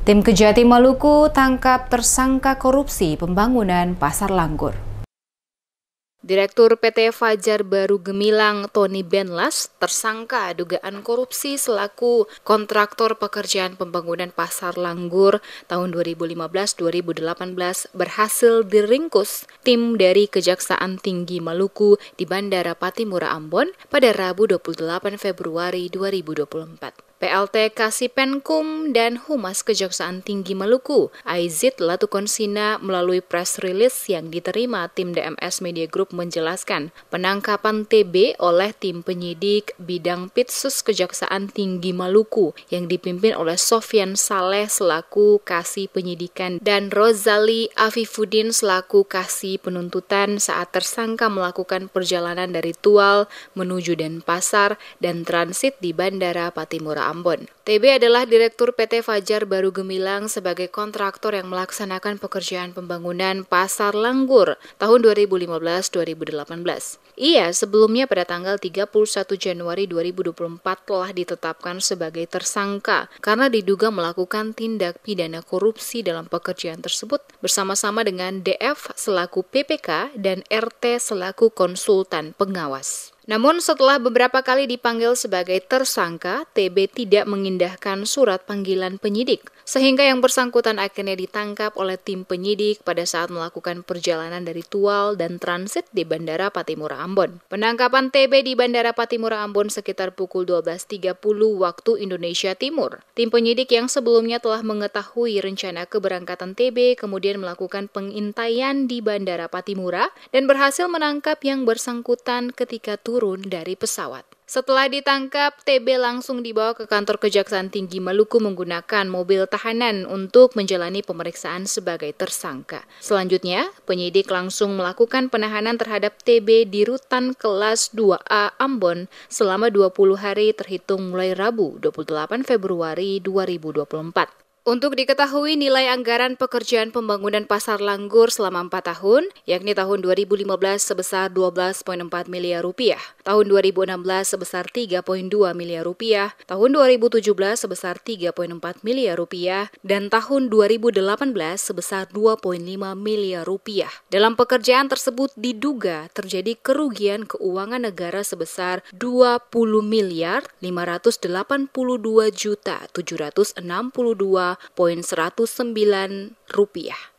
Tim Kejati Maluku tangkap tersangka korupsi pembangunan Pasar Langgur. Direktur PT Fajar Baru Gemilang Tony Benlas tersangka dugaan korupsi selaku kontraktor pekerjaan pembangunan Pasar Langgur tahun 2015-2018 berhasil diringkus tim dari Kejaksaan Tinggi Maluku di Bandara Patimura Ambon pada Rabu 28 Februari 2024. PLT Kasipenkum dan Humas Kejaksaan Tinggi Maluku, Aizid Latukonsina melalui press release yang diterima tim DMS Media Group menjelaskan penangkapan TB oleh tim penyidik bidang Pitsus Kejaksaan Tinggi Maluku yang dipimpin oleh Sofian Saleh selaku Kasih Penyidikan dan Rozali Afifuddin selaku Kasih Penuntutan saat tersangka melakukan perjalanan dari Tual menuju Denpasar dan transit di Bandara Patimura Ambon. TB adalah Direktur PT Fajar Baru Gemilang sebagai kontraktor yang melaksanakan pekerjaan pembangunan Pasar Langgur tahun 2015-2018. Ia sebelumnya pada tanggal 31 Januari 2024 telah ditetapkan sebagai tersangka karena diduga melakukan tindak pidana korupsi dalam pekerjaan tersebut bersama-sama dengan DF selaku PPK dan RT selaku konsultan pengawas. Namun setelah beberapa kali dipanggil sebagai tersangka, TB tidak mengindahkan surat panggilan penyidik, sehingga yang bersangkutan akhirnya ditangkap oleh tim penyidik pada saat melakukan perjalanan dari Tual dan transit di Bandara Patimura Ambon. Penangkapan TB di Bandara Patimura Ambon sekitar pukul 12.30 waktu Indonesia Timur. Tim penyidik yang sebelumnya telah mengetahui rencana keberangkatan TB kemudian melakukan pengintaian di Bandara Patimura dan berhasil menangkap yang bersangkutan ketika turun dari pesawat. Setelah ditangkap, TB langsung dibawa ke kantor Kejaksaan Tinggi Maluku menggunakan mobil tahanan untuk menjalani pemeriksaan sebagai tersangka. Selanjutnya, penyidik langsung melakukan penahanan terhadap TB di rutan kelas 2A Ambon selama 20 hari terhitung mulai Rabu 28 Februari 2024. Untuk diketahui nilai anggaran pekerjaan pembangunan pasar Langgur selama 4 tahun, yakni tahun 2015 sebesar 12,4 miliar rupiah, tahun 2016 sebesar 3,2 miliar rupiah, tahun 2017 sebesar 3,4 miliar rupiah, dan tahun 2018 sebesar 2,5 miliar rupiah. Dalam pekerjaan tersebut diduga terjadi kerugian keuangan negara sebesar 20 miliar 582 juta 762 rupiah.